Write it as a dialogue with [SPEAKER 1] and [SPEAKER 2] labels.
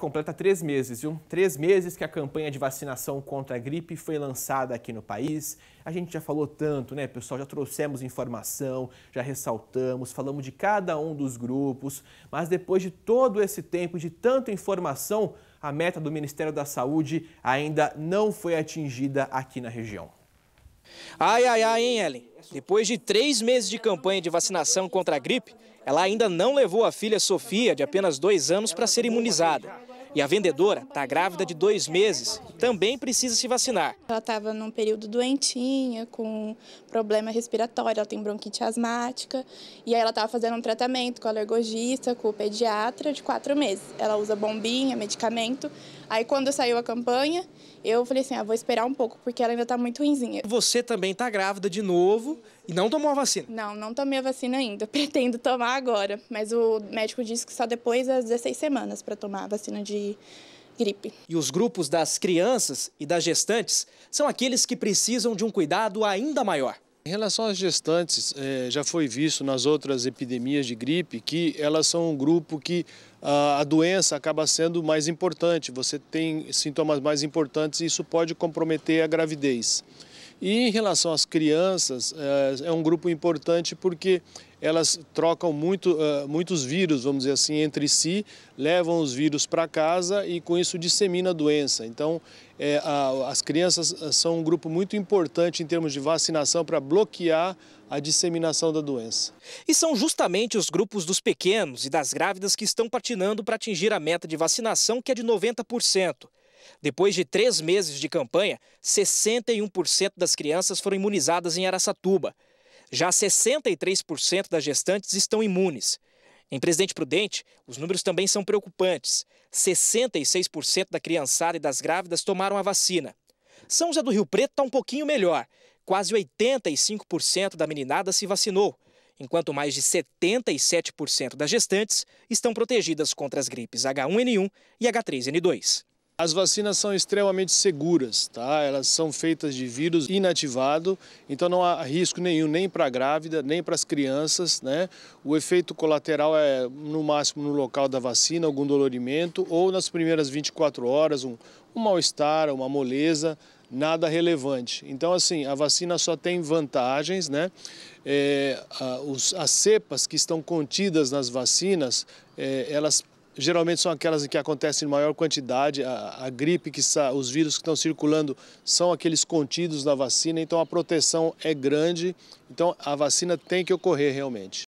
[SPEAKER 1] completa três meses, viu? Três meses que a campanha de vacinação contra a gripe foi lançada aqui no país. A gente já falou tanto, né, pessoal? Já trouxemos informação, já ressaltamos, falamos de cada um dos grupos. Mas depois de todo esse tempo, de tanta informação, a meta do Ministério da Saúde ainda não foi atingida aqui na região.
[SPEAKER 2] Ai, ai, ai, hein, Ellen? Depois de três meses de campanha de vacinação contra a gripe, ela ainda não levou a filha Sofia, de apenas dois anos, para ser imunizada. E a vendedora está grávida de dois meses, também precisa se vacinar.
[SPEAKER 3] Ela estava num período doentinha, com problema respiratório, ela tem bronquite asmática. E aí ela estava fazendo um tratamento com alergologista, alergogista, com o pediatra, de quatro meses. Ela usa bombinha, medicamento. Aí quando saiu a campanha, eu falei assim, ah, vou esperar um pouco, porque ela ainda está muito ruimzinha.
[SPEAKER 2] Você também está grávida de novo e não tomou a vacina?
[SPEAKER 3] Não, não tomei a vacina ainda. Pretendo tomar agora, mas o médico disse que só depois das 16 semanas para tomar a vacina de gripe.
[SPEAKER 2] E os grupos das crianças e das gestantes são aqueles que precisam de um cuidado ainda maior.
[SPEAKER 4] Em relação às gestantes, é, já foi visto nas outras epidemias de gripe que elas são um grupo que a doença acaba sendo mais importante, você tem sintomas mais importantes e isso pode comprometer a gravidez. E em relação às crianças, eh, é um grupo importante porque elas trocam muito, eh, muitos vírus, vamos dizer assim, entre si, levam os vírus para casa e com isso dissemina a doença. Então, é, a, as crianças são um grupo muito importante em termos de vacinação para bloquear a disseminação da doença. E são
[SPEAKER 2] justamente os grupos dos pequenos e das grávidas que estão patinando para atingir a meta de vacinação, que é de 90%. Depois de três meses de campanha, 61% das crianças foram imunizadas em Araçatuba. Já 63% das gestantes estão imunes. Em Presidente Prudente, os números também são preocupantes. 66% da criançada e das grávidas tomaram a vacina. São José do Rio Preto está um pouquinho melhor. Quase 85% da meninada se vacinou, enquanto mais de 77% das gestantes estão protegidas contra as gripes H1N1 e
[SPEAKER 4] H3N2. As vacinas são extremamente seguras, tá? Elas são feitas de vírus inativado, então não há risco nenhum nem para a grávida, nem para as crianças, né? O efeito colateral é no máximo no local da vacina, algum dolorimento ou nas primeiras 24 horas um, um mal-estar, uma moleza, nada relevante. Então, assim, a vacina só tem vantagens, né? É, a, os, as cepas que estão contidas nas vacinas, é, elas geralmente são aquelas que acontecem em maior quantidade. A, a gripe, que sa, os vírus que estão circulando são aqueles contidos na vacina, então a proteção é grande. Então a vacina tem que ocorrer realmente.